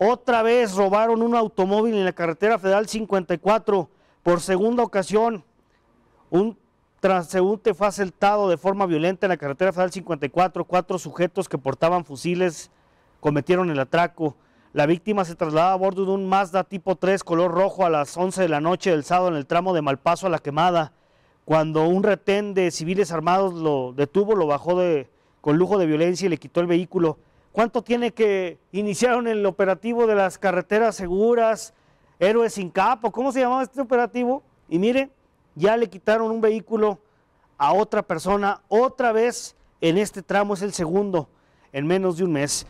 Otra vez robaron un automóvil en la carretera federal 54 por segunda ocasión. Un transeúnte fue asaltado de forma violenta en la carretera federal 54. Cuatro sujetos que portaban fusiles cometieron el atraco. La víctima se trasladaba a bordo de un Mazda tipo 3 color rojo a las 11 de la noche del sábado en el tramo de Malpaso a la quemada, cuando un retén de civiles armados lo detuvo, lo bajó de, con lujo de violencia y le quitó el vehículo cuánto tiene que iniciaron el operativo de las carreteras seguras, héroes sin capo, ¿cómo se llamaba este operativo? Y mire, ya le quitaron un vehículo a otra persona otra vez en este tramo, es el segundo, en menos de un mes.